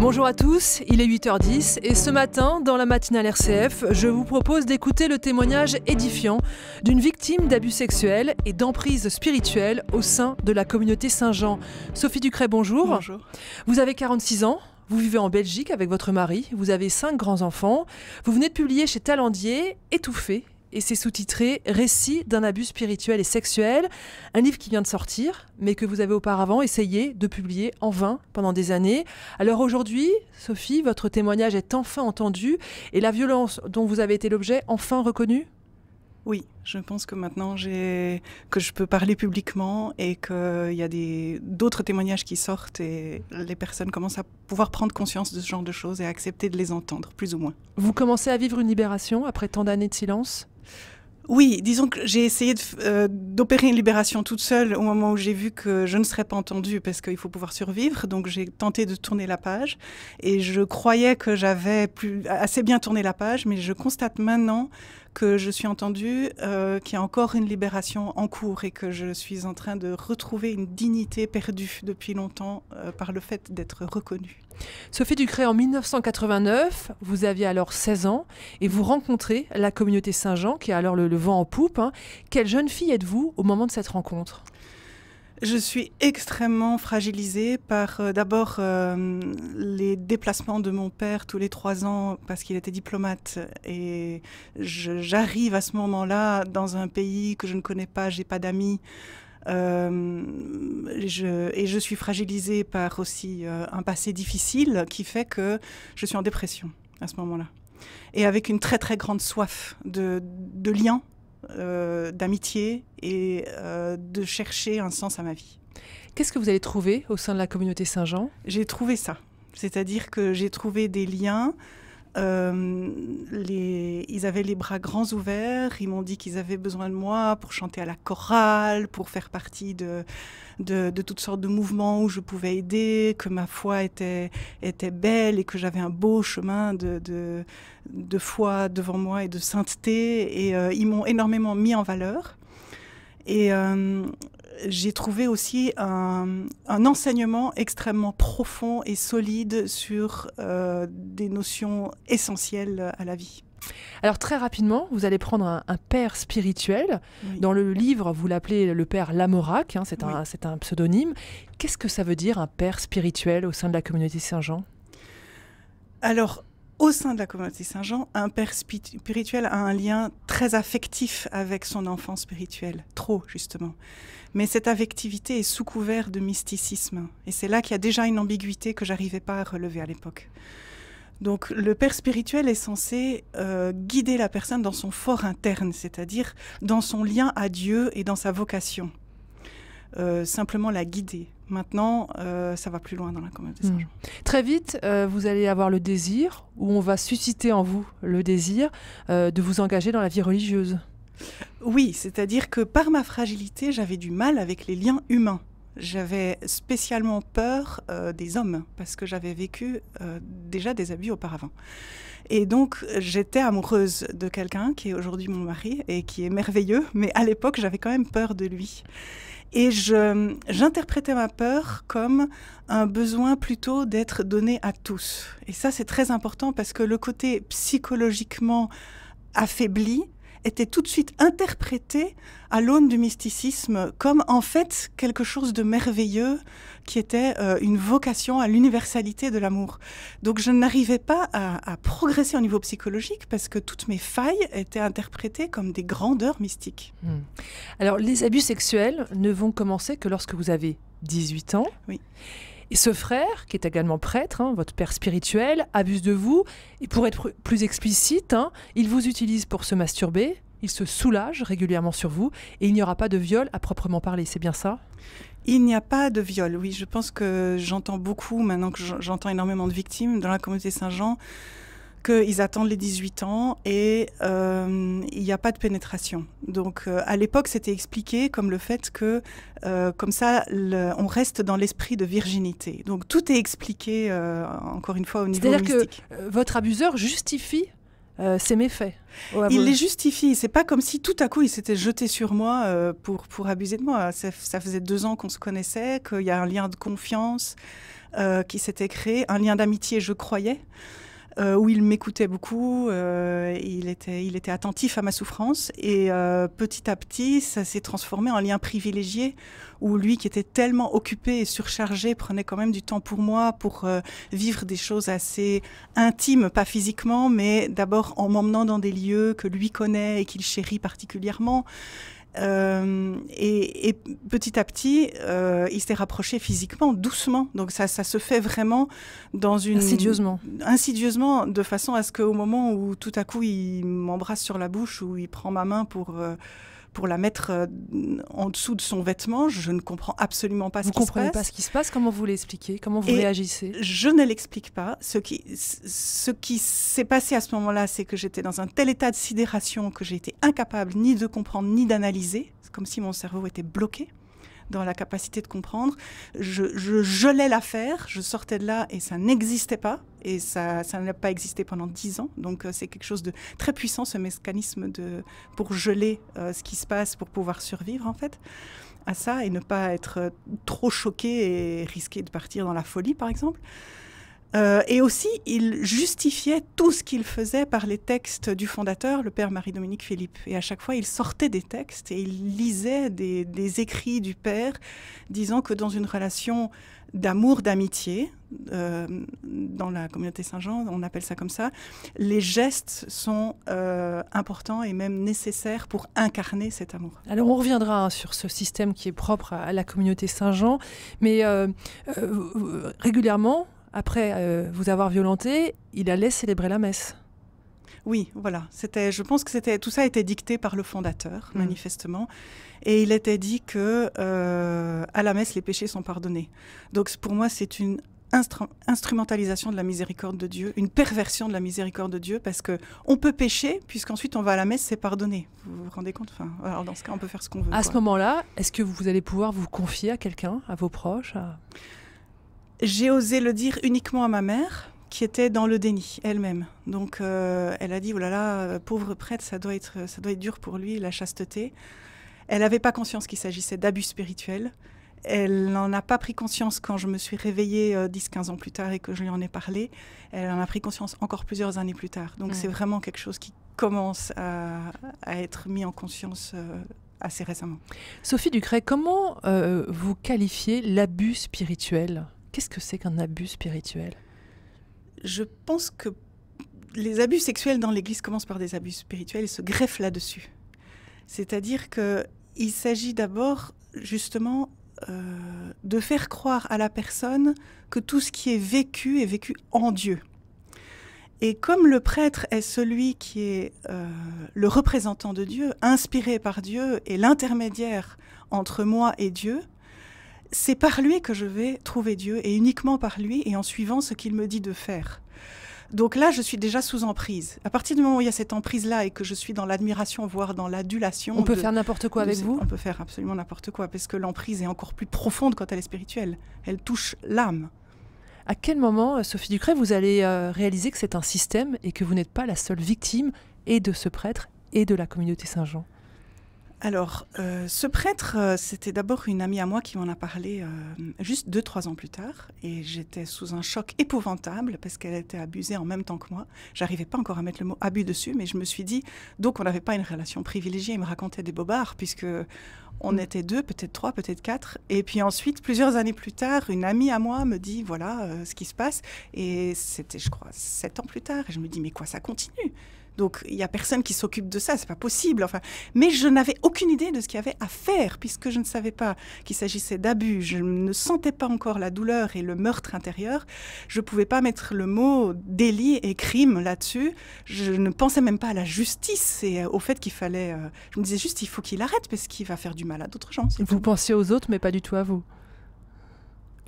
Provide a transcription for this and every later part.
Bonjour à tous, il est 8h10 et ce matin, dans la matinale RCF, je vous propose d'écouter le témoignage édifiant d'une victime d'abus sexuels et d'emprise spirituelle au sein de la communauté Saint-Jean. Sophie Ducret, bonjour. Bonjour. Vous avez 46 ans, vous vivez en Belgique avec votre mari, vous avez cinq grands-enfants, vous venez de publier chez Talandier Étouffé, et c'est sous-titré Récit d'un abus spirituel et sexuel, un livre qui vient de sortir, mais que vous avez auparavant essayé de publier en vain pendant des années. Alors aujourd'hui, Sophie, votre témoignage est enfin entendu et la violence dont vous avez été l'objet enfin reconnue oui, je pense que maintenant que je peux parler publiquement et qu'il y a d'autres témoignages qui sortent et les personnes commencent à pouvoir prendre conscience de ce genre de choses et à accepter de les entendre plus ou moins. Vous commencez à vivre une libération après tant d'années de silence oui, disons que j'ai essayé euh, d'opérer une libération toute seule au moment où j'ai vu que je ne serais pas entendue parce qu'il faut pouvoir survivre. Donc j'ai tenté de tourner la page et je croyais que j'avais assez bien tourné la page, mais je constate maintenant que je suis entendue, euh, qu'il y a encore une libération en cours et que je suis en train de retrouver une dignité perdue depuis longtemps euh, par le fait d'être reconnue. Sophie Ducré, en 1989, vous aviez alors 16 ans et vous rencontrez la communauté Saint-Jean, qui est alors le, vent en poupe. Hein. Quelle jeune fille êtes-vous au moment de cette rencontre je suis extrêmement fragilisée par euh, d'abord euh, les déplacements de mon père tous les trois ans parce qu'il était diplomate et j'arrive à ce moment-là dans un pays que je ne connais pas, j'ai pas d'amis. Euh, et je suis fragilisée par aussi euh, un passé difficile qui fait que je suis en dépression à ce moment-là. Et avec une très très grande soif de, de liens, euh, d'amitié et de chercher un sens à ma vie. Qu'est-ce que vous avez trouvé au sein de la communauté Saint-Jean J'ai trouvé ça. C'est-à-dire que j'ai trouvé des liens euh, les, ils avaient les bras grands ouverts, ils m'ont dit qu'ils avaient besoin de moi pour chanter à la chorale, pour faire partie de, de, toutes sortes de mouvements où je pouvais aider, que ma foi était, était belle et que j'avais un beau chemin de, de, foi devant moi et de sainteté. Et euh, ils m'ont énormément mis en valeur. Et euh, j'ai trouvé aussi un, enseignement extrêmement profond et solide sur euh, des notions essentielles à la vie. Alors très rapidement, vous allez prendre un, père spirituel. Dans le livre, vous l'appelez le père Lamorac, hein, c'est un, un pseudonyme. Qu'est-ce que ça veut dire un père spirituel au sein de la communauté Saint-Jean Alors, au sein de la communauté Saint-Jean, un père spirituel a un lien très affectif avec son enfant spirituel, trop justement. Mais cette affectivité est sous couvert de mysticisme. Et c'est là qu'il y a déjà une ambiguïté que j'arrivais pas à relever à l'époque. Donc le père spirituel est censé euh, guider la personne dans son fort interne, c'est-à-dire dans son lien à Dieu et dans sa vocation. Euh, simplement la guider. Maintenant, euh, ça va plus loin dans la communauté hmm. Très vite, euh, vous allez avoir le désir, ou on va susciter en vous le désir de vous engager dans la vie religieuse. Oui, c'est-à-dire que par ma fragilité, j'avais du mal avec les liens humains. J'avais spécialement peur euh, des hommes parce que j'avais vécu euh, déjà des abus auparavant. Et donc j'étais amoureuse de quelqu'un qui est aujourd'hui mon mari et qui est merveilleux, mais à l'époque j'avais quand même peur de lui. Et j'interprétais ma peur comme un besoin plutôt d'être donné à tous. Et ça c'est très important parce que le côté psychologiquement affaibli était tout de suite interprété à l'aune du mysticisme comme en fait quelque chose de merveilleux qui était euh, une vocation à l'universalité de l'amour. Donc je n'arrivais pas à, progresser au niveau psychologique parce que toutes mes failles étaient interprétées comme des grandeurs mystiques. Hmm. Alors les abus sexuels ne vont commencer que lorsque vous avez 18 ans. Oui. Et ce frère, qui est également prêtre, hein, votre père spirituel, abuse de vous, et pour être plus explicite, hein, il vous utilise pour se masturber, il se soulage régulièrement sur vous, et il n'y aura pas de viol à proprement parler, c'est bien ça il n'y a pas de viol, oui. Je pense que j'entends beaucoup, maintenant que j'entends énormément de victimes dans la communauté Saint-Jean, qu'ils attendent les 18 ans et euh, il n'y a pas de pénétration. Donc euh, à l'époque, c'était expliqué comme le fait que, euh, comme ça, on reste dans l'esprit de virginité. Donc tout est expliqué, encore une fois, au niveau mystique. C'est-à-dire que votre abuseur justifie ses méfaits il les justifie. C'est pas comme si tout à coup il s'était jeté sur moi pour, pour abuser de moi. Ça, faisait deux ans qu'on se connaissait, qu'il y a un lien de confiance qui s'était créé, un lien d'amitié, je croyais euh, où il m'écoutait beaucoup, euh, il, était, il était attentif à ma souffrance et euh, petit à petit, ça s'est transformé en lien privilégié où lui qui était tellement occupé et surchargé prenait quand même du temps pour moi pour euh, vivre des choses assez intimes, pas physiquement, mais d'abord en m'emmenant dans des lieux que lui connaît et qu'il chérit particulièrement. Euh, et, petit à petit, euh, il s'est rapproché physiquement, doucement. Donc ça, ça se fait vraiment dans une insidieusement, insidieusement, de façon à ce qu'au moment où tout à coup il m'embrasse sur la bouche ou il prend ma main pour euh, pour la mettre euh, en dessous de son vêtement. Je ne comprends absolument pas ce qui se passe. Vous comprenez pas ce qui se passe Comment vous l'expliquez Comment vous réagissez Je ne l'explique pas. Ce qui, ce qui s'est passé à ce moment-là, c'est que j'étais dans un tel état de sidération que j'ai été incapable ni de comprendre ni d'analyser, C'est comme si mon cerveau était bloqué dans la capacité de comprendre. Je, gelais l'affaire, je sortais de là et ça n'existait pas. Et ça, ça n'a pas existé pendant dix ans. Donc euh, c'est quelque chose de très puissant, ce mécanisme de, pour geler euh, ce qui se passe, pour pouvoir survivre en fait à ça et ne pas être euh, trop choqué et risquer de partir dans la folie par exemple. Euh, et aussi, il justifiait tout ce qu'il faisait par les textes du fondateur, le père Marie-Dominique Philippe. Et à chaque fois, il sortait des textes et il lisait des, écrits du père, disant que dans une relation d'amour, d'amitié, euh, dans la communauté Saint-Jean, on appelle ça comme ça, les gestes sont euh, importants et même nécessaires pour incarner cet amour. Alors on reviendra sur ce système qui est propre à, la communauté Saint-Jean, mais régulièrement, après euh, vous avoir violenté, il allait célébrer la messe. Oui, voilà. C'était, je pense que c'était tout ça était dicté par le fondateur, mm. manifestement, et il était dit que euh, à la messe les péchés sont pardonnés. Donc pour moi c'est une instrumentalisation de la miséricorde de Dieu, une perversion de la miséricorde de Dieu, parce que on peut pécher puisqu'ensuite on va à la messe c'est pardonné. Vous vous rendez compte Enfin, alors dans ce cas on peut faire ce qu'on veut. À ce moment-là, est-ce que vous allez pouvoir vous confier à quelqu'un, à vos proches à... J'ai osé le dire uniquement à ma mère, qui était dans le déni elle-même. Donc euh, elle a dit, oh là là, pauvre prêtre, ça doit être, ça doit être dur pour lui, la chasteté. Elle n'avait pas conscience qu'il s'agissait d'abus spirituels. Elle n'en a pas pris conscience quand je me suis réveillée 10-15 euh, ans plus tard et que je lui en ai parlé. Elle en a pris conscience encore plusieurs années plus tard. Donc mm. c'est vraiment quelque chose qui commence à, être mis en conscience euh, assez récemment. Sophie Ducret, comment vous qualifiez l'abus spirituel Qu'est-ce que c'est qu'un abus spirituel Je pense que les abus sexuels dans l'Église commencent par des abus spirituels et se greffent là-dessus. C'est-à-dire qu'il s'agit d'abord justement euh, de faire croire à la personne que tout ce qui est vécu est vécu en Dieu. Et comme le prêtre est celui qui est euh, le représentant de Dieu, inspiré par Dieu et l'intermédiaire entre moi et Dieu, c'est par lui que je vais trouver Dieu et uniquement par lui et en suivant ce qu'il me dit de faire. Donc là, je suis déjà sous emprise. À partir du moment où il y a cette emprise-là et que je suis dans l'admiration, voire dans l'adulation. On peut faire n'importe quoi avec vous On peut faire absolument n'importe quoi, parce que l'emprise est encore plus profonde quand elle est spirituelle. Elle touche l'âme. À quel moment, euh, Sophie Ducret, vous allez euh, réaliser que c'est un système et que vous n'êtes pas la seule victime et de ce prêtre et de la communauté Saint-Jean alors, euh, ce prêtre, euh, c'était d'abord une amie à moi qui m'en a parlé euh, juste deux, trois ans plus tard. Et j'étais sous un choc épouvantable parce qu'elle était abusée en même temps que moi. J'arrivais pas encore à mettre le mot abus dessus, mais je me suis dit, donc on n'avait pas une relation privilégiée. Il me racontait des bobards puisque on mm. était deux, peut-être trois, peut-être quatre. Et puis ensuite, plusieurs années plus tard, une amie à moi me dit, voilà ce qui se passe. Et c'était, je crois, sept ans plus tard. Et je me dis, mais quoi, ça continue donc il n'y a personne qui s'occupe de ça, c'est pas possible. Enfin, mais je n'avais aucune idée de ce qu'il y avait à faire puisque je ne savais pas qu'il s'agissait d'abus. Je ne sentais pas encore la douleur et le meurtre intérieur. Je ne pouvais pas mettre le mot délit et crime là-dessus. Je ne pensais même pas à la justice et euh, au fait qu'il fallait. Euh, je me disais juste il faut qu'il arrête parce qu'il va faire du mal à d'autres gens. Vous pensiez aux autres mais pas du tout à vous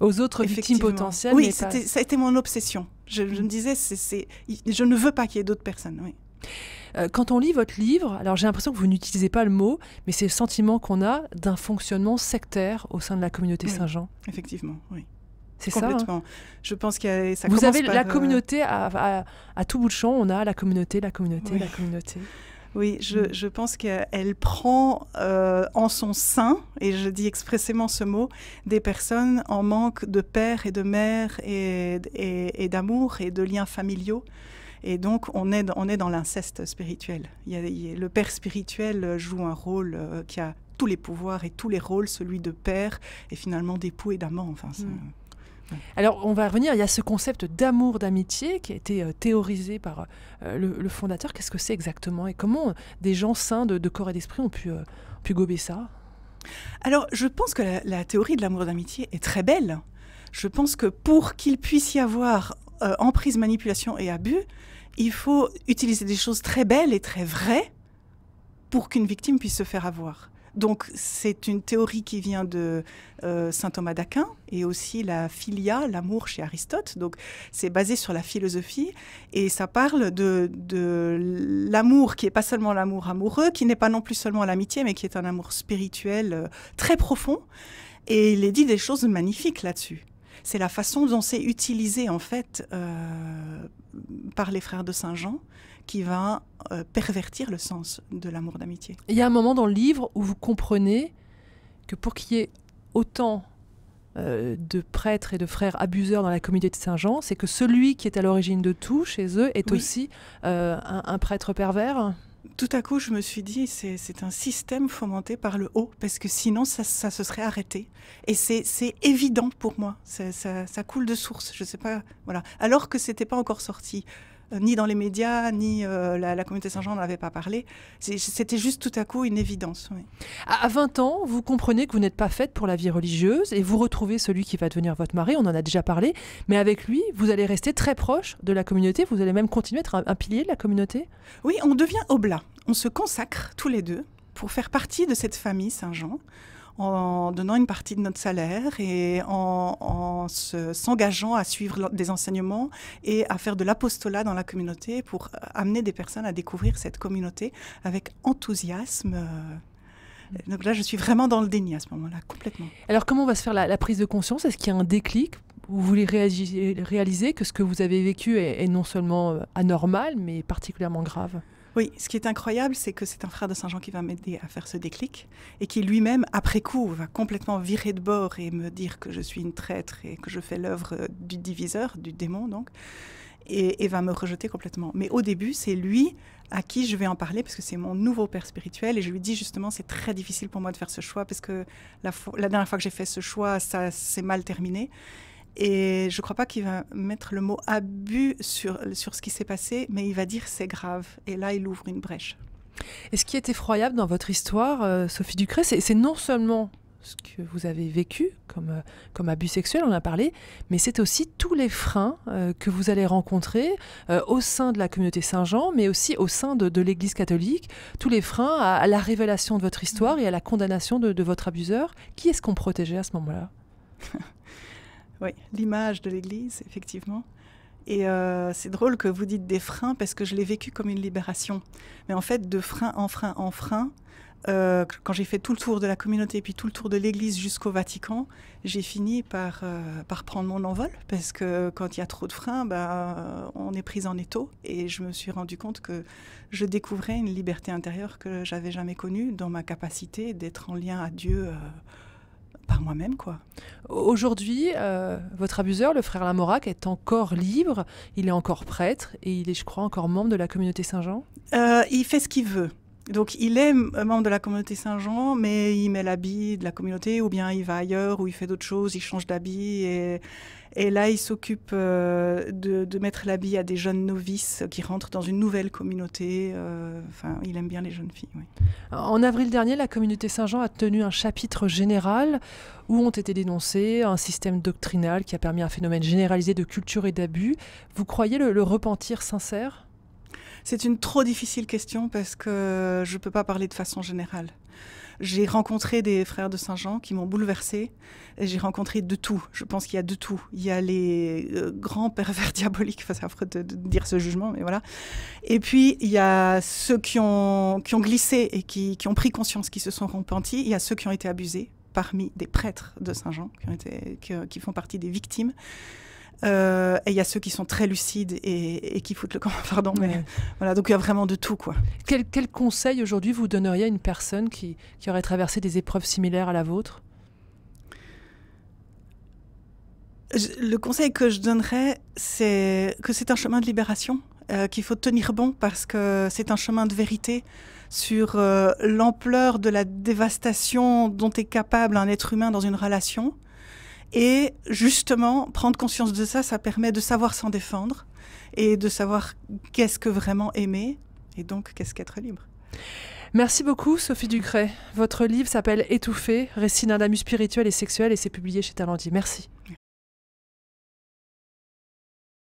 aux autres victimes potentielles. Oui, ça a été mon obsession. Je, me disais, c'est je ne veux pas qu'il y ait d'autres personnes. Oui. Euh, quand on lit votre livre, alors j'ai l'impression que vous n'utilisez pas le mot, mais c'est le sentiment qu'on a d'un fonctionnement sectaire au sein de la communauté Saint-Jean. Effectivement, oui. C'est ça. Hein je pense que ça. Vous avez la euh, communauté à, tout bout de champ. On a la communauté, la communauté, la communauté. Oui, mm. je, pense qu'elle prend euh, en son sein, et je dis expressément ce mot, des personnes en manque de père et de mère et d'amour et de liens familiaux. Et donc, on est, on est dans l'inceste spirituel. Il y a, le père spirituel euh, joue un rôle euh, qui a tous les pouvoirs et tous les rôles, celui de père et finalement d'époux et d'amant. Enfin, mm. euh, Alors, on va revenir. Il y a ce concept d'amour, d'amitié qui a été théorisé par le, fondateur. Qu'est-ce que c'est exactement et comment des gens sains de, corps et d'esprit ont pu, pu gober ça Alors, je pense que la, théorie de l'amour d'amitié est très belle. Je pense que pour qu'il puisse y avoir emprise, manipulation et abus, il faut utiliser des choses très belles et très vraies pour qu'une victime puisse se faire avoir. Donc c'est une théorie qui vient de euh, Saint Thomas d'Aquin et aussi la philia, l'amour chez Aristote. Donc c'est basé sur la philosophie et ça parle de, l'amour qui n'est pas seulement l'amour amoureux, qui n'est pas non plus seulement l'amitié, mais qui est un amour spirituel euh, très profond. Et il est dit des choses magnifiques là-dessus c'est la façon dont c'est utilisé en fait euh, par les frères de Saint Jean qui va euh, pervertir le sens de l'amour d'amitié. Il y a un moment dans le livre où vous comprenez que pour qu'il y ait autant euh, de prêtres et de frères abuseurs dans la communauté de Saint-Jean, c'est que celui qui est à l'origine de tout chez eux est aussi un, prêtre pervers tout à coup, je me suis dit, c'est un système fomenté par le haut, parce que sinon, ça, se serait arrêté. Et c'est évident pour moi, ça, coule de source, je sais pas, voilà. Alors que c'était pas encore sorti ni dans les médias, ni euh, la, communauté Saint-Jean n'en avait pas parlé. C'était juste tout à coup une évidence. À 20 ans, vous comprenez que vous n'êtes pas faite pour la vie religieuse et vous retrouvez celui qui va devenir votre mari, on en a déjà parlé, mais avec lui, vous allez rester très proche de la communauté, vous allez même continuer à être un, pilier de la communauté Oui, on devient oblat, on se consacre tous les deux pour faire partie de cette famille Saint-Jean en donnant une partie de notre salaire et en, s'engageant à suivre des enseignements et à faire de l'apostolat dans la communauté pour euh, amener des personnes à découvrir cette communauté avec enthousiasme. Euh. Donc là, je suis vraiment dans le déni à ce moment-là, complètement. Alors comment va se faire la, prise de conscience Est-ce qu'il y a un déclic vous voulez réaliser que ce que vous avez vécu est non seulement euh, anormal, mais particulièrement grave oui, ce qui est incroyable, c'est que c'est un frère de Saint Jean qui va m'aider à faire ce déclic et qui lui-même, après coup, va complètement virer de bord et me dire que je suis une traître et que je fais l'œuvre euh, du diviseur, du démon donc, et, va me rejeter complètement. Mais au début, c'est lui à qui je vais en parler parce que c'est mon nouveau père spirituel et je lui dis justement c'est très difficile pour moi de faire ce choix parce que la dernière fois que j'ai fait ce choix, ça s'est mal terminé. Et je ne crois pas qu'il va mettre le mot abus sur, sur ce qui s'est passé, mais il va dire c'est grave. Et là, il ouvre une brèche. Et ce qui est effroyable dans votre histoire, euh, Sophie Ducret, c'est non seulement ce que vous avez vécu comme, euh, comme abus sexuel, on en a parlé, mais c'est aussi tous les freins euh, que vous allez rencontrer au sein de la communauté Saint-Jean, mais aussi au sein de, l'Église catholique, tous les freins à, la révélation de votre histoire et à la condamnation de, de votre abuseur. Qui est-ce qu'on protégeait à ce moment-là Oui, l'image de l'Église, effectivement. Et euh, c'est drôle que vous dites des freins parce que je l'ai vécu comme une libération. Mais en fait, de frein en frein en frein, euh, quand j'ai fait tout le tour de la communauté et puis tout le tour de l'Église jusqu'au Vatican, j'ai fini par, euh, par prendre mon envol parce que quand il y a trop de freins, bah, on est pris en étau. Et je me suis rendu compte que je découvrais une liberté intérieure que j'avais jamais connue dans ma capacité d'être en lien à Dieu par moi-même, quoi. Aujourd'hui, euh, votre abuseur, le frère Lamorac, est encore libre, il est encore prêtre et il est, je crois, encore membre de la communauté Saint-Jean euh, Il fait ce qu'il veut. Donc il est membre de la communauté Saint-Jean, mais il met l'habit de la communauté, ou bien il va ailleurs, ou il fait d'autres choses, il change d'habit et et là, il s'occupe euh, de, mettre l'habit à des jeunes novices qui rentrent dans une nouvelle communauté. Euh, enfin, il aime bien les jeunes filles. En avril dernier, la communauté Saint-Jean a tenu un chapitre général où ont été dénoncés un système doctrinal qui a permis un phénomène généralisé de culture et d'abus. Vous croyez le, le repentir sincère c'est une trop difficile question parce que je ne peux pas parler de façon générale. J'ai rencontré des frères de Saint-Jean qui m'ont bouleversée. J'ai rencontré de tout. Je pense qu'il y a de tout. Il y a les euh, grands pervers diaboliques, enfin, c'est affreux de, dire ce jugement, mais voilà. Et puis, il y a ceux qui ont, glissé et qui, ont pris conscience, qui se sont repentis. Il y a ceux qui ont été abusés, parmi des prêtres de Saint-Jean, qui, qui, font partie des victimes. Euh, et il y a ceux qui sont très lucides et, qui foutent le camp, pardon. donc il y a vraiment de tout, quoi. Quel, conseil aujourd'hui vous donneriez à une personne qui, aurait traversé des épreuves similaires à la vôtre Le conseil que je donnerais, c'est que c'est un chemin de libération, euh, qu'il faut tenir bon parce que c'est un chemin de vérité sur euh, l'ampleur de la dévastation dont est capable un être humain dans une relation et justement, prendre conscience de ça, ça permet de savoir s'en défendre et de savoir qu'est-ce que vraiment aimer et donc qu'est-ce qu'être libre. Merci beaucoup Sophie Ducret. Votre livre s'appelle Étouffé, récit d'un amus spirituel et sexuel et c'est publié chez Talendier. Merci.